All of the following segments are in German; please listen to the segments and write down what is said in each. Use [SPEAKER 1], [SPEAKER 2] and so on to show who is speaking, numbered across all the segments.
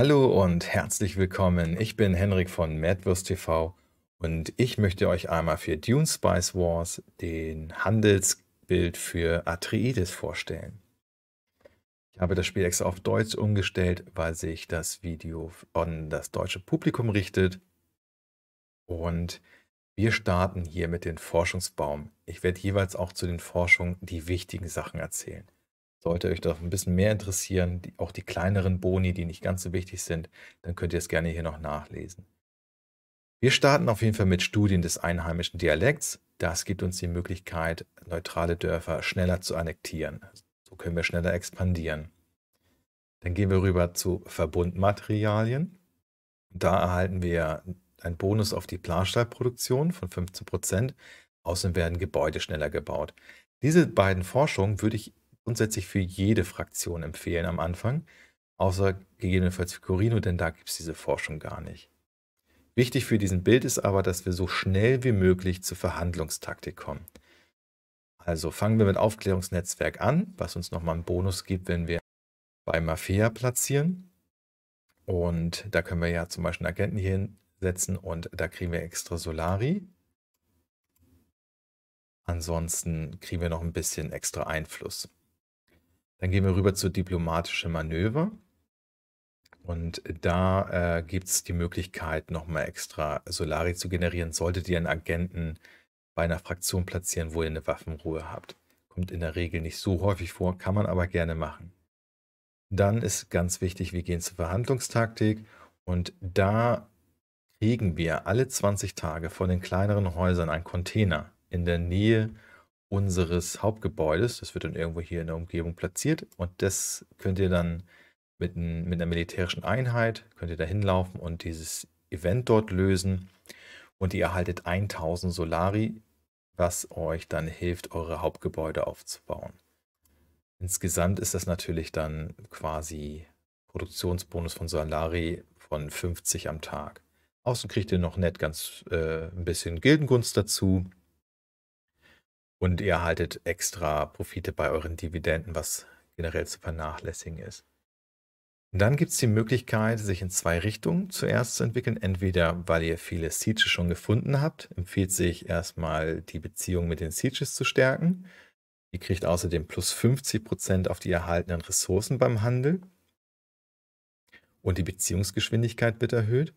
[SPEAKER 1] Hallo und herzlich willkommen. Ich bin Henrik von MadWurst TV und ich möchte euch einmal für Dune Spice Wars den Handelsbild für Atreides vorstellen. Ich habe das Spiel extra auf Deutsch umgestellt, weil sich das Video an das deutsche Publikum richtet. Und wir starten hier mit dem Forschungsbaum. Ich werde jeweils auch zu den Forschungen die wichtigen Sachen erzählen. Sollte euch doch ein bisschen mehr interessieren, die, auch die kleineren Boni, die nicht ganz so wichtig sind, dann könnt ihr es gerne hier noch nachlesen. Wir starten auf jeden Fall mit Studien des einheimischen Dialekts. Das gibt uns die Möglichkeit, neutrale Dörfer schneller zu annektieren. So können wir schneller expandieren. Dann gehen wir rüber zu Verbundmaterialien. Da erhalten wir einen Bonus auf die Planstahlproduktion von 15%. Außerdem werden Gebäude schneller gebaut. Diese beiden Forschungen würde ich grundsätzlich für jede Fraktion empfehlen am Anfang, außer gegebenenfalls für Corino, denn da gibt es diese Forschung gar nicht. Wichtig für diesen Bild ist aber, dass wir so schnell wie möglich zur Verhandlungstaktik kommen. Also fangen wir mit Aufklärungsnetzwerk an, was uns nochmal einen Bonus gibt, wenn wir bei Mafia platzieren. Und da können wir ja zum Beispiel einen Agenten hier hinsetzen und da kriegen wir extra Solari. Ansonsten kriegen wir noch ein bisschen extra Einfluss. Dann gehen wir rüber zu diplomatische Manöver. Und da äh, gibt es die Möglichkeit, nochmal extra Solari zu generieren, solltet ihr einen Agenten bei einer Fraktion platzieren, wo ihr eine Waffenruhe habt. Kommt in der Regel nicht so häufig vor, kann man aber gerne machen. Dann ist ganz wichtig, wir gehen zur Verhandlungstaktik und da kriegen wir alle 20 Tage von den kleineren Häusern einen Container in der Nähe unseres Hauptgebäudes. Das wird dann irgendwo hier in der Umgebung platziert und das könnt ihr dann mit, ein, mit einer militärischen Einheit, könnt ihr da hinlaufen und dieses Event dort lösen und ihr erhaltet 1000 Solari, was euch dann hilft, eure Hauptgebäude aufzubauen. Insgesamt ist das natürlich dann quasi Produktionsbonus von Solari von 50 am Tag. Außen kriegt ihr noch nett ganz äh, ein bisschen Gildengunst dazu. Und ihr erhaltet extra Profite bei euren Dividenden, was generell zu vernachlässigen ist. Und dann gibt es die Möglichkeit, sich in zwei Richtungen zuerst zu entwickeln. Entweder, weil ihr viele Sieges schon gefunden habt, empfiehlt sich erstmal die Beziehung mit den Sieges zu stärken. Ihr kriegt außerdem plus 50% auf die erhaltenen Ressourcen beim Handel. Und die Beziehungsgeschwindigkeit wird erhöht.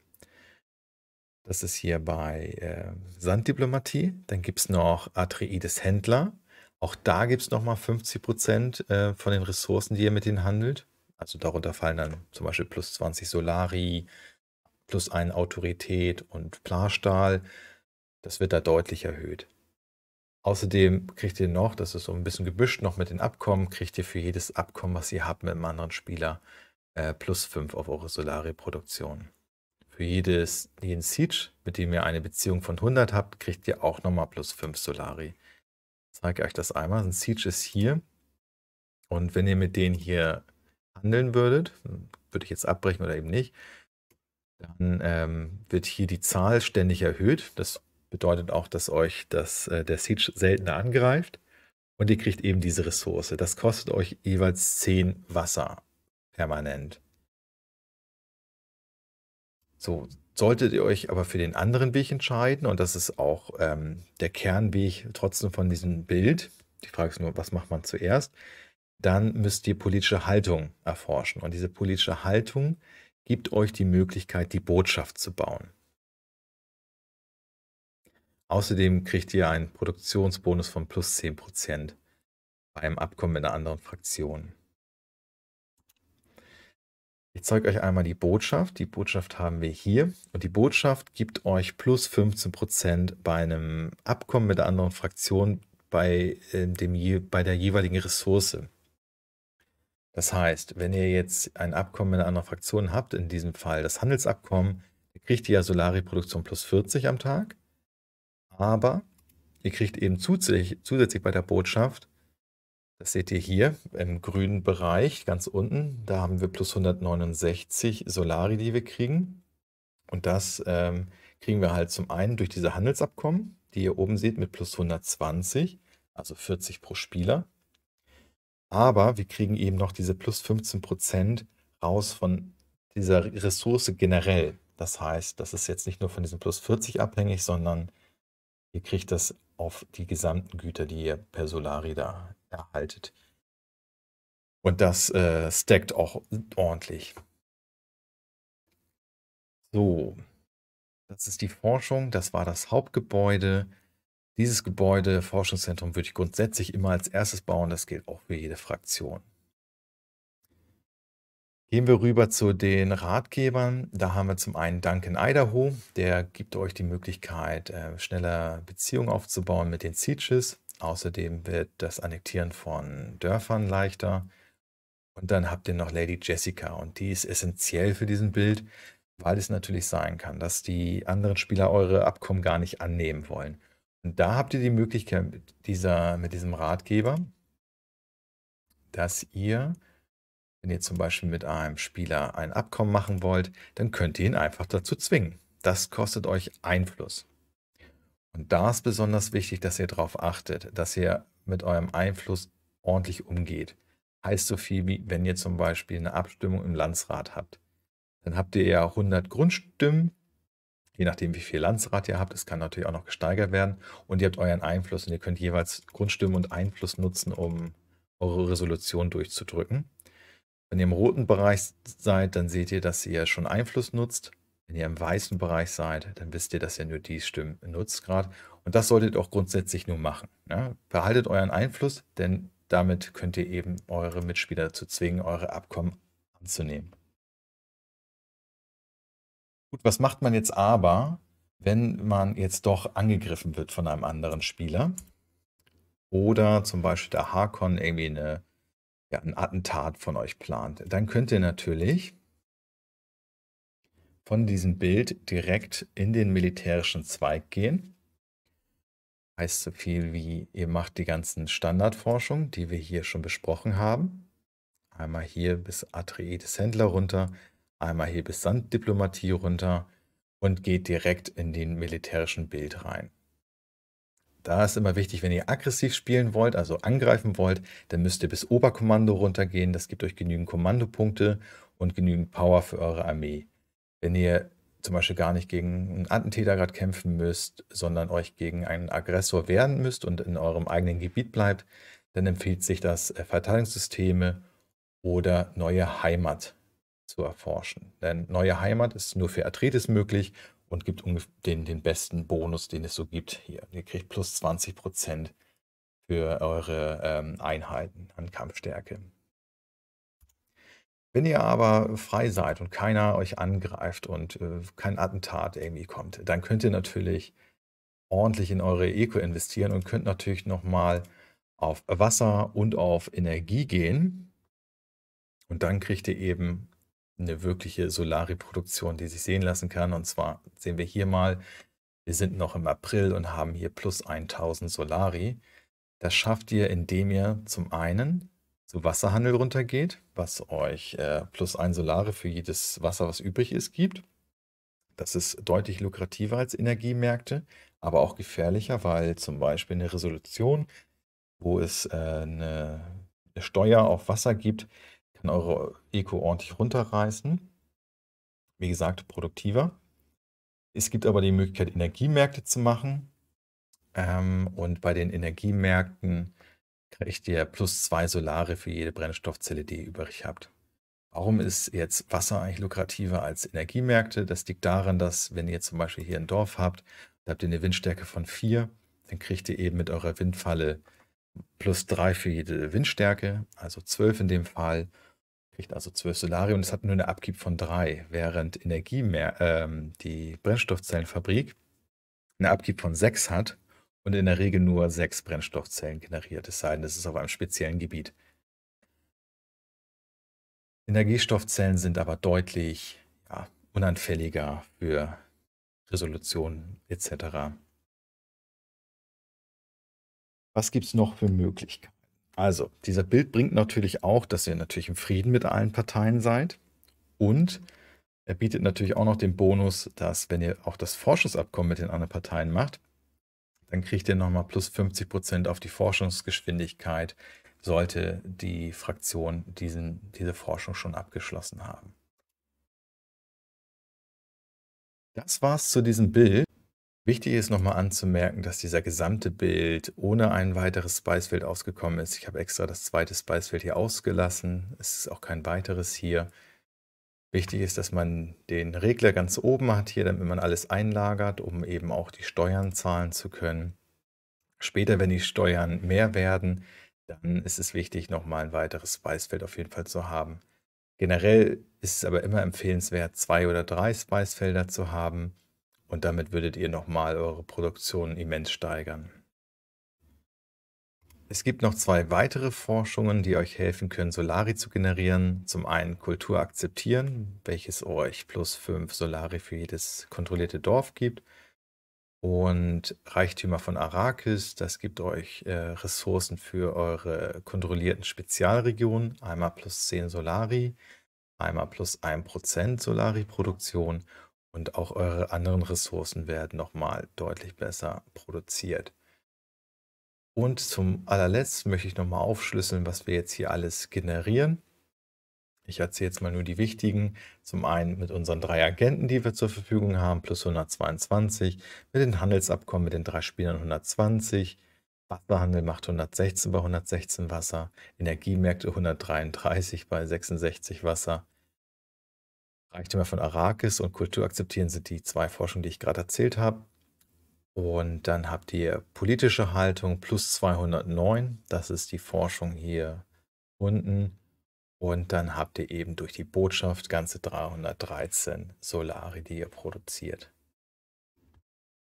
[SPEAKER 1] Das ist hier bei äh, Sanddiplomatie. Dann gibt es noch Atreides Händler. Auch da gibt es nochmal 50 Prozent äh, von den Ressourcen, die ihr mit denen handelt. Also darunter fallen dann zum Beispiel plus 20 Solari, plus 1 Autorität und Plastahl. Das wird da deutlich erhöht. Außerdem kriegt ihr noch, das ist so ein bisschen gebüscht noch mit den Abkommen, kriegt ihr für jedes Abkommen, was ihr habt mit einem anderen Spieler, äh, plus 5 auf eure Solari-Produktion. Für jedes, jeden Siege, mit dem ihr eine Beziehung von 100 habt, kriegt ihr auch nochmal plus 5 Solari. Ich zeige euch das einmal. Ein Siege ist hier. Und wenn ihr mit denen hier handeln würdet, würde ich jetzt abbrechen oder eben nicht, dann ähm, wird hier die Zahl ständig erhöht. Das bedeutet auch, dass euch das, äh, der Siege seltener angreift. Und ihr kriegt eben diese Ressource. Das kostet euch jeweils 10 Wasser permanent. So, solltet ihr euch aber für den anderen Weg entscheiden, und das ist auch ähm, der Kernweg trotzdem von diesem Bild, die Frage ist nur, was macht man zuerst, dann müsst ihr politische Haltung erforschen. Und diese politische Haltung gibt euch die Möglichkeit, die Botschaft zu bauen. Außerdem kriegt ihr einen Produktionsbonus von plus 10% bei einem Abkommen mit einer anderen Fraktion. Ich zeige euch einmal die Botschaft. Die Botschaft haben wir hier und die Botschaft gibt euch plus 15% Prozent bei einem Abkommen mit der anderen Fraktion bei, äh, dem, bei der jeweiligen Ressource. Das heißt, wenn ihr jetzt ein Abkommen mit einer anderen Fraktion habt, in diesem Fall das Handelsabkommen, kriegt ihr ja Solari-Produktion plus 40 am Tag, aber ihr kriegt eben zusätzlich, zusätzlich bei der Botschaft das seht ihr hier im grünen Bereich ganz unten. Da haben wir plus 169 Solari, die wir kriegen. Und das ähm, kriegen wir halt zum einen durch diese Handelsabkommen, die ihr oben seht mit plus 120, also 40 pro Spieler. Aber wir kriegen eben noch diese plus 15 Prozent raus von dieser Ressource generell. Das heißt, das ist jetzt nicht nur von diesem plus 40 abhängig, sondern ihr kriegt das auf die gesamten Güter, die ihr per Solari da erhaltet. Und das äh, stackt auch ordentlich. So, das ist die Forschung, das war das Hauptgebäude. Dieses Gebäude, Forschungszentrum, würde ich grundsätzlich immer als erstes bauen. Das gilt auch für jede Fraktion. Gehen wir rüber zu den Ratgebern. Da haben wir zum einen Duncan Idaho, der gibt euch die Möglichkeit, äh, schneller Beziehungen aufzubauen mit den Sieges. Außerdem wird das Annektieren von Dörfern leichter. Und dann habt ihr noch Lady Jessica und die ist essentiell für diesen Bild, weil es natürlich sein kann, dass die anderen Spieler eure Abkommen gar nicht annehmen wollen. Und da habt ihr die Möglichkeit mit, dieser, mit diesem Ratgeber, dass ihr, wenn ihr zum Beispiel mit einem Spieler ein Abkommen machen wollt, dann könnt ihr ihn einfach dazu zwingen. Das kostet euch Einfluss. Und da ist besonders wichtig, dass ihr darauf achtet, dass ihr mit eurem Einfluss ordentlich umgeht. Heißt so viel wie, wenn ihr zum Beispiel eine Abstimmung im Landsrat habt. Dann habt ihr ja 100 Grundstimmen, je nachdem wie viel Landsrat ihr habt. Es kann natürlich auch noch gesteigert werden. Und ihr habt euren Einfluss und ihr könnt jeweils Grundstimmen und Einfluss nutzen, um eure Resolution durchzudrücken. Wenn ihr im roten Bereich seid, dann seht ihr, dass ihr schon Einfluss nutzt. Wenn ihr im weißen Bereich seid, dann wisst ihr, dass ihr nur die Stimmen nutzt gerade. Und das solltet ihr auch grundsätzlich nur machen. Ne? Behaltet euren Einfluss, denn damit könnt ihr eben eure Mitspieler dazu zwingen, eure Abkommen anzunehmen. Gut, was macht man jetzt aber, wenn man jetzt doch angegriffen wird von einem anderen Spieler? Oder zum Beispiel der Harkon irgendwie eine, ja, ein Attentat von euch plant. Dann könnt ihr natürlich von diesem Bild direkt in den militärischen Zweig gehen. Heißt so viel wie, ihr macht die ganzen Standardforschung, die wir hier schon besprochen haben. Einmal hier bis Atreides Händler runter, einmal hier bis Sanddiplomatie runter und geht direkt in den militärischen Bild rein. Da ist immer wichtig, wenn ihr aggressiv spielen wollt, also angreifen wollt, dann müsst ihr bis Oberkommando runtergehen. Das gibt euch genügend Kommandopunkte und genügend Power für eure Armee wenn ihr zum Beispiel gar nicht gegen einen Attentäter gerade kämpfen müsst, sondern euch gegen einen Aggressor wehren müsst und in eurem eigenen Gebiet bleibt, dann empfiehlt sich das, äh, Verteidigungssysteme oder neue Heimat zu erforschen. Denn neue Heimat ist nur für Atreides möglich und gibt den, den besten Bonus, den es so gibt hier. Ihr kriegt plus 20% für eure ähm, Einheiten an Kampfstärke. Wenn ihr aber frei seid und keiner euch angreift und äh, kein Attentat irgendwie kommt, dann könnt ihr natürlich ordentlich in eure Eco investieren und könnt natürlich nochmal auf Wasser und auf Energie gehen. Und dann kriegt ihr eben eine wirkliche Solari-Produktion, die sich sehen lassen kann. Und zwar sehen wir hier mal, wir sind noch im April und haben hier plus 1000 Solari. Das schafft ihr, indem ihr zum einen so Wasserhandel runtergeht, was euch äh, plus ein Solare für jedes Wasser, was übrig ist, gibt. Das ist deutlich lukrativer als Energiemärkte, aber auch gefährlicher, weil zum Beispiel eine Resolution, wo es äh, eine, eine Steuer auf Wasser gibt, kann eure Eco ordentlich runterreißen. Wie gesagt, produktiver. Es gibt aber die Möglichkeit, Energiemärkte zu machen. Ähm, und bei den Energiemärkten kriegt ihr plus zwei Solare für jede Brennstoffzelle, die ihr übrig habt. Warum ist jetzt Wasser eigentlich lukrativer als Energiemärkte? Das liegt daran, dass wenn ihr zum Beispiel hier ein Dorf habt, da habt ihr eine Windstärke von 4, dann kriegt ihr eben mit eurer Windfalle plus 3 für jede Windstärke, also 12 in dem Fall, kriegt also 12 Solare und es hat nur eine Abgib von 3, während Energie mehr, ähm, die Brennstoffzellenfabrik eine Abgib von 6 hat und in der Regel nur sechs Brennstoffzellen generiert, es sei denn, es ist auf einem speziellen Gebiet. Energiestoffzellen sind aber deutlich ja, unanfälliger für Resolutionen etc. Was gibt es noch für Möglichkeiten? Also, dieser Bild bringt natürlich auch, dass ihr natürlich im Frieden mit allen Parteien seid. Und er bietet natürlich auch noch den Bonus, dass, wenn ihr auch das Forschungsabkommen mit den anderen Parteien macht, dann kriegt ihr nochmal plus 50 Prozent auf die Forschungsgeschwindigkeit, sollte die Fraktion diesen, diese Forschung schon abgeschlossen haben. Das war's zu diesem Bild. Wichtig ist nochmal anzumerken, dass dieser gesamte Bild ohne ein weiteres spice ausgekommen ist. Ich habe extra das zweite spice hier ausgelassen. Es ist auch kein weiteres hier. Wichtig ist, dass man den Regler ganz oben hat hier, damit man alles einlagert, um eben auch die Steuern zahlen zu können. Später, wenn die Steuern mehr werden, dann ist es wichtig, nochmal ein weiteres Weißfeld auf jeden Fall zu haben. Generell ist es aber immer empfehlenswert, zwei oder drei Weißfelder zu haben und damit würdet ihr nochmal eure Produktion immens steigern. Es gibt noch zwei weitere Forschungen, die euch helfen können, Solari zu generieren. Zum einen Kultur akzeptieren, welches euch plus fünf Solari für jedes kontrollierte Dorf gibt. Und Reichtümer von Arrakis, das gibt euch äh, Ressourcen für eure kontrollierten Spezialregionen. Einmal plus zehn Solari, einmal plus ein Prozent Solari-Produktion und auch eure anderen Ressourcen werden nochmal deutlich besser produziert. Und zum allerletzt möchte ich nochmal aufschlüsseln, was wir jetzt hier alles generieren. Ich erzähle jetzt mal nur die wichtigen. Zum einen mit unseren drei Agenten, die wir zur Verfügung haben, plus 122. Mit den Handelsabkommen mit den drei Spielern 120. Wasserhandel macht 116 bei 116 Wasser. Energiemärkte 133 bei 66 Wasser. Reichtümer von Arrakis und Kultur akzeptieren sind die zwei Forschungen, die ich gerade erzählt habe. Und dann habt ihr politische Haltung plus 209, das ist die Forschung hier unten. Und dann habt ihr eben durch die Botschaft ganze 313 Solari, die ihr produziert.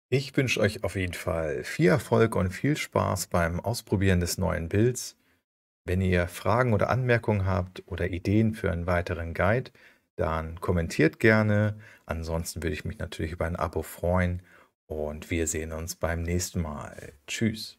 [SPEAKER 1] Ich wünsche euch auf jeden Fall viel Erfolg und viel Spaß beim Ausprobieren des neuen Bilds. Wenn ihr Fragen oder Anmerkungen habt oder Ideen für einen weiteren Guide, dann kommentiert gerne. Ansonsten würde ich mich natürlich über ein Abo freuen. Und wir sehen uns beim nächsten Mal. Tschüss.